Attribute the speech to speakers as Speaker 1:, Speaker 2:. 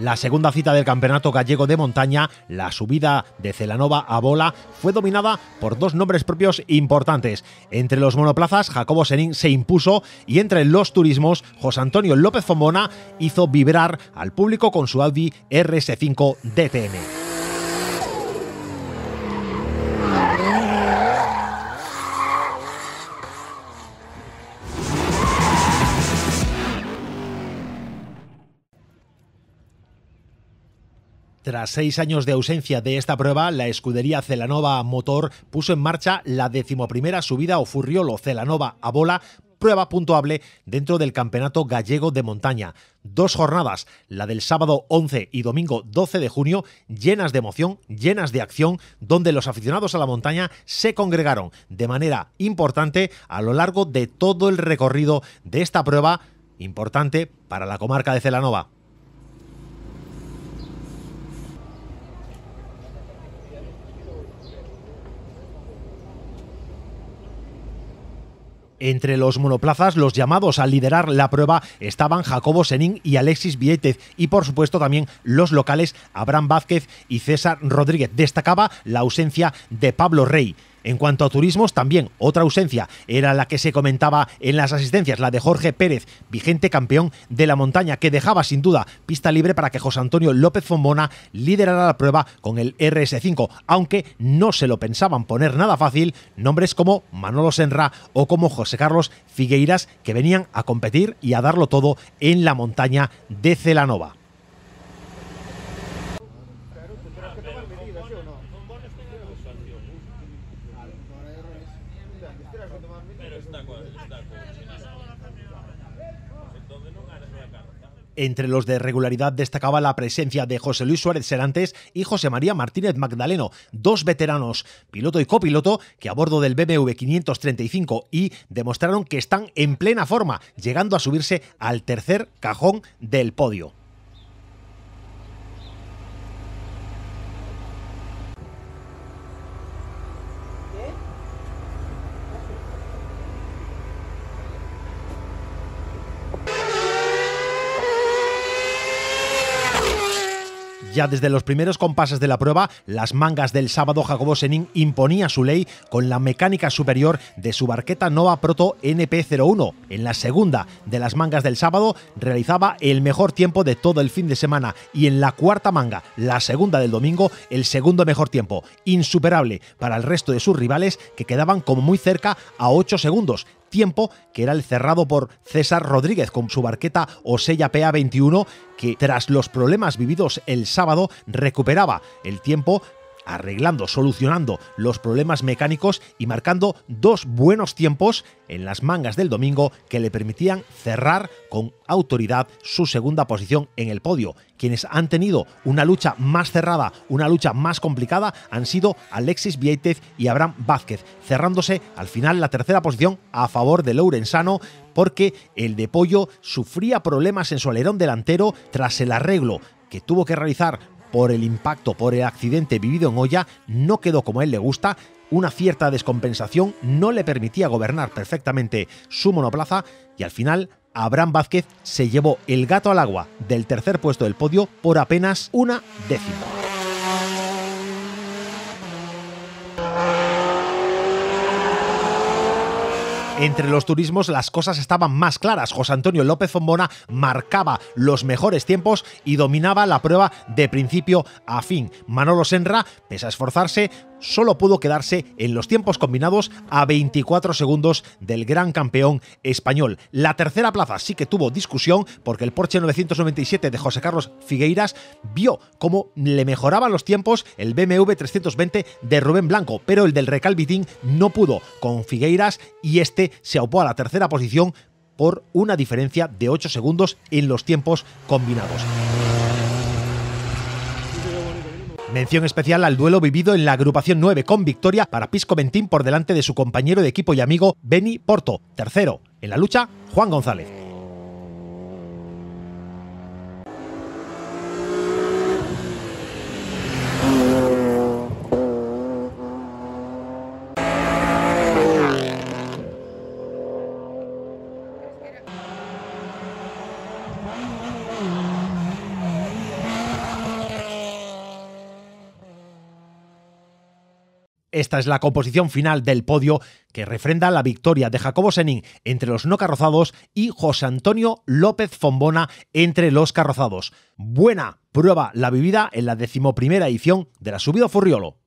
Speaker 1: La segunda cita del Campeonato Gallego de Montaña, la subida de Celanova a Bola, fue dominada por dos nombres propios importantes. Entre los monoplazas, Jacobo Senín se impuso y entre los turismos, José Antonio López Fombona hizo vibrar al público con su Audi RS5 DTM. Tras seis años de ausencia de esta prueba, la escudería Celanova Motor puso en marcha la decimoprimera subida o furriolo Celanova a bola prueba puntuable dentro del Campeonato Gallego de Montaña. Dos jornadas, la del sábado 11 y domingo 12 de junio, llenas de emoción, llenas de acción, donde los aficionados a la montaña se congregaron de manera importante a lo largo de todo el recorrido de esta prueba importante para la comarca de Celanova. Entre los monoplazas, los llamados a liderar la prueba estaban Jacobo Senin y Alexis Viétez y por supuesto también los locales Abraham Vázquez y César Rodríguez. Destacaba la ausencia de Pablo Rey. En cuanto a turismos, también otra ausencia era la que se comentaba en las asistencias, la de Jorge Pérez, vigente campeón de la montaña, que dejaba sin duda pista libre para que José Antonio López Fombona liderara la prueba con el RS5, aunque no se lo pensaban poner nada fácil nombres como Manolo Senra o como José Carlos Figueiras, que venían a competir y a darlo todo en la montaña de Celanova. Pues Entre los de regularidad destacaba la presencia de José Luis Suárez Serantes y José María Martínez Magdaleno, dos veteranos, piloto y copiloto, que a bordo del BMW 535 y demostraron que están en plena forma, llegando a subirse al tercer cajón del podio. Ya desde los primeros compases de la prueba, las mangas del sábado Jacobo Senin imponía su ley con la mecánica superior de su barqueta Nova Proto NP01. En la segunda de las mangas del sábado realizaba el mejor tiempo de todo el fin de semana y en la cuarta manga, la segunda del domingo, el segundo mejor tiempo, insuperable para el resto de sus rivales que quedaban como muy cerca a 8 segundos tiempo que era el cerrado por César Rodríguez con su barqueta Osella PA21 que tras los problemas vividos el sábado recuperaba el tiempo arreglando, solucionando los problemas mecánicos y marcando dos buenos tiempos en las mangas del domingo que le permitían cerrar con autoridad su segunda posición en el podio. Quienes han tenido una lucha más cerrada, una lucha más complicada, han sido Alexis Vieitez y Abraham Vázquez, cerrándose al final la tercera posición a favor de Laurensano, porque el de Pollo sufría problemas en su alerón delantero tras el arreglo que tuvo que realizar por el impacto, por el accidente vivido en Olla, no quedó como a él le gusta, una cierta descompensación no le permitía gobernar perfectamente su monoplaza y al final Abraham Vázquez se llevó el gato al agua del tercer puesto del podio por apenas una décima. Entre los turismos las cosas estaban más claras. José Antonio López Zombona marcaba los mejores tiempos y dominaba la prueba de principio a fin. Manolo Senra, pese a esforzarse, solo pudo quedarse en los tiempos combinados a 24 segundos del gran campeón español. La tercera plaza sí que tuvo discusión porque el Porsche 997 de José Carlos Figueiras vio cómo le mejoraban los tiempos el BMW 320 de Rubén Blanco, pero el del Recalvitín no pudo con Figueiras y este se aupó a la tercera posición por una diferencia de 8 segundos en los tiempos combinados. Mención especial al duelo vivido en la agrupación 9 con victoria para Pisco Ventín por delante de su compañero de equipo y amigo Benny Porto. Tercero, en la lucha, Juan González. Esta es la composición final del podio que refrenda la victoria de Jacobo Senin entre los no carrozados y José Antonio López Fombona entre los carrozados. Buena prueba la vivida en la decimoprimera edición de la Subida Furriolo.